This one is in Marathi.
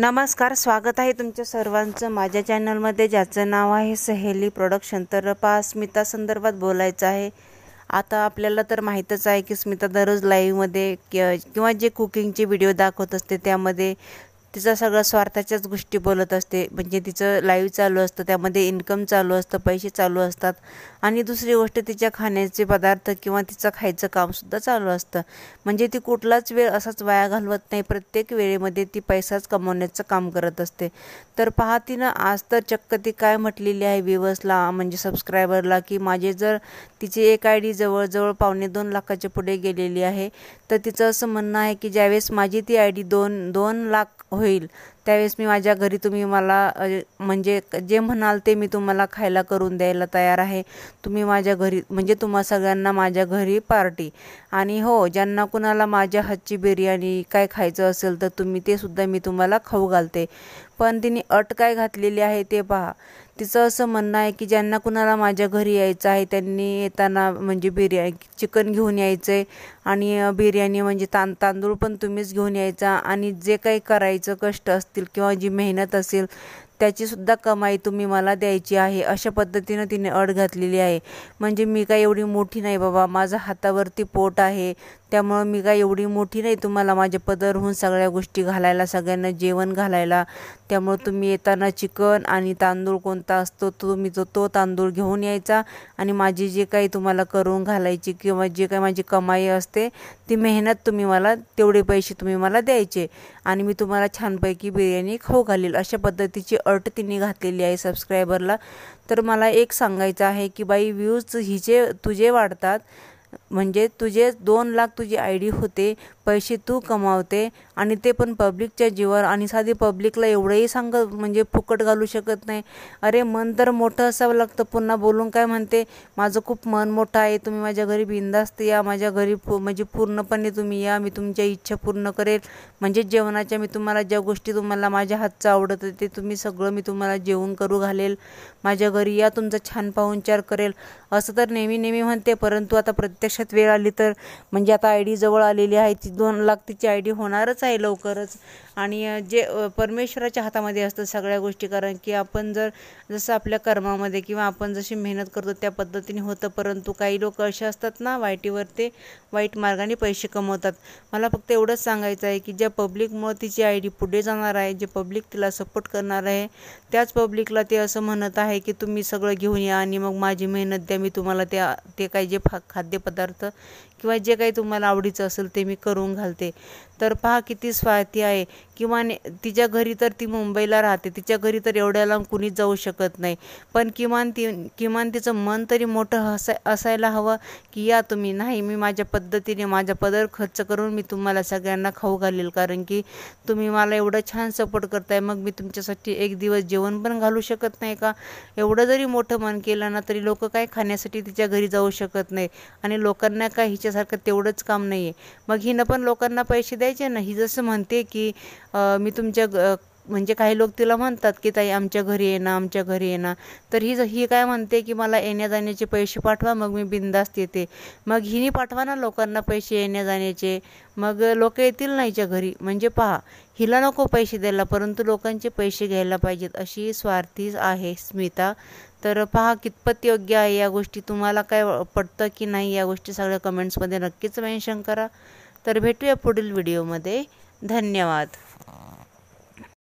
नमस्कार स्वागत आहे तुमच्या सर्वांचं माझ्या चॅनलमध्ये ज्याचं नाव आहे सहेली प्रोडक्शन तर पहा स्मिता संदर्भात बोलायचं आहे आता आपल्याला तर माहीतच आहे की स्मिता दररोज लाईव्हमध्ये किंवा जे कुकिंगचे व्हिडिओ दाखवत असते त्यामध्ये तिचा सगळं स्वार्थाच्याच गोष्टी बोलत असते म्हणजे तिचं लाईव्ह चालू असतं त्यामध्ये इन्कम चालू असतं पैसे चालू असतात आणि दुसरी गोष्ट तिच्या खाण्याचे पदार्थ किंवा तिचं खायचं कामसुद्धा चालू असतं म्हणजे ती कुठलाच वेळ असाच वाया घालवत नाही प्रत्येक वेळेमध्ये ती पैसाच कमवण्याचं काम करत असते तर पहा तिनं आज तर चक्क ती काय म्हटलेली आहे व्हिवर्सला म्हणजे सबस्क्रायबरला की माझे जर तिची एक आय डी जवळजवळ पावणे दोन लाखाच्या पुढे गेलेली आहे तर तिचं असं म्हणणं आहे की ज्यावेळेस माझी ती आय डी दोन दोन लाख أهيل त्यावेळेस मी माझ्या घरी तुम्ही मला म्हणजे जे म्हणाल ते मी तुम्हाला खायला करून द्यायला तयार आहे तुम्ही माझ्या घरी म्हणजे तुम्हा सगळ्यांना माझ्या घरी पार्टी आणि हो ज्यांना कुणाला माझ्या हातची बिर्याणी काय खायचं असेल तर तुम्ही ते सुद्धा मी तुम्हाला खाऊ घालते पण तिने अट काय घातलेली आहे ते पहा तिचं असं म्हणणं आहे की ज्यांना कुणाला माझ्या घरी यायचं आहे त्यांनी येताना म्हणजे बिर्याणी चिकन घेऊन यायचं आहे आणि बिर्याणी म्हणजे तां तांदूळ पण तुम्हीच घेऊन यायचा आणि जे काही करायचं कष्ट असते असतील किंवा जी मेहनत असेल त्याचीसुद्धा कमाई तुम्ही मला द्यायची आहे अशा पद्धतीनं तिने अड घातलेली आहे म्हणजे मी काय एवढी मोठी नाही बाबा माझा हातावरती पोट आहे त्यामुळं मी काय एवढी मोठी नाही तुम्हाला माझ्या पदरहून सगळ्या गोष्टी घालायला सगळ्यांना जेवण घालायला त्यामुळं तुम्ही येताना चिकन आणि तांदूळ कोणता असतो तो तुम्ही जो तो तांदूळ घेऊन यायचा आणि माझी जे काही तुम्हाला करून घालायची किंवा जे काही माझी कमाई असते ती मेहनत तुम्ही मला तेवढे पैसे तुम्ही मला द्यायचे आणि मी तुम्हाला छानपैकी बिर्याणी खाऊ घालील अशा पद्धतीची अट तिने घातलेली आहे सबस्क्रायबरला तर मला एक सांगायचं आहे की बाई व्ह्यूज हिचे तुझे वाढतात म्हणजे तुझे दोन लाख तुझी आय डी होते पैसे तू कमावते आणि ते पण पब्लिकच्या जीवावर आणि साधी पब्लिकला एवढंही सांग म्हणजे फुकट घालू शकत नाही अरे मन तर मोठं असावं लागतं पुन्हा बोलून काय म्हणते माझं खूप मन मोठं आहे तुम्ही माझ्या घरी बिंदास्त या माझ्या घरी म्हणजे पूर्णपणे तुम्ही या मी तुमच्या इच्छा पूर्ण करेल म्हणजे जेवणाच्या मी तुम्हाला ज्या गोष्टी तुम्हाला माझ्या हातचं आवडत ते तुम्ही सगळं मी तुम्हाला जेवण करू घालेल माझ्या घरी या तुमचा छान पाहुणचार करेल असं तर नेहमी नेहमी म्हणते परंतु आता प्रत्यक्ष वर्षात वेळ आली तर म्हणजे आता आय डी जवळ आलेली आहे ती दोन लाख तिची आय डी होणारच आहे लवकरच आणि जे परमेश्वराच्या हातामध्ये असतं सगळ्या गोष्टी कारण की आपण जर जसं आपल्या कर्मामध्ये किंवा आपण जशी मेहनत करतो त्या पद्धतीने होतं परंतु काही लोक असे असतात ना वाईटीवर ते वाईट मार्गाने पैसे कमवतात मला फक्त एवढंच सांगायचं आहे की ज्या पब्लिकमुळं तिची आय डी पुढे जाणार आहे जे पब्लिक तिला सपोर्ट करणार आहे त्याच पब्लिकला ते असं म्हणत आहे की तुम्ही सगळं घेऊन या आणि मग माझी मेहनत द्या मी तुम्हाला त्या ते काही जे खाद्यपदार्थ पदार्थ किंवा जे काही तुम्हाला आवडीचं असेल ते मी करून घालते तर पहा किती स्वार्थी आहे किमान तिच्या घरी तर ती मुंबईला राहते तिच्या घरी तर एवढ्या लांब कुणीच जाऊ शकत नाही पण किमान ती किमान तिचं मन तरी मोठं हसा असायला हवं की या तुम्ही नाही मी माझ्या पद्धतीने माझा पदर खर्च करून मी तुम्हाला सगळ्यांना खाऊ घालेल कारण की तुम्ही मला एवढं छान सपोर्ट करताय मग मी तुमच्यासाठी एक दिवस जेवण पण घालू शकत नाही का एवढं जरी मोठं मन केलं ना तरी लोक काय खाण्यासाठी तिच्या घरी जाऊ शकत नाही आणि लोकांना काय हिच्यासारखं तेवढंच काम नाही आहे मग हिनं पण लोकांना पैसे द्या द्यायच्या ना ही जसं म्हणते की मी तुमच्या म्हणजे काही लोक तिला म्हणतात की ताई आमच्या घरी येणं आमच्या घरी येणं तर ही ही काय म्हणते की मला येण्या जाण्याचे पैसे पाठवा मग मी बिंदास्त येते मग हिनी पाठवा ना लोकांना पैसे येण्या जाण्याचे मग लोक येतील ना हिच्या घरी म्हणजे पहा हिला नको पैसे द्यायला परंतु लोकांचे पैसे घ्यायला पाहिजेत अशी स्वार्थी आहे स्मिता तर पहा कितपत योग्य आहे या गोष्टी तुम्हाला काय पटतं की नाही या गोष्टी सगळ्या कमेंट्समध्ये नक्कीच मेन्शन करा तर भेटूया पुढील व्हिडिओमध्ये धन्यवाद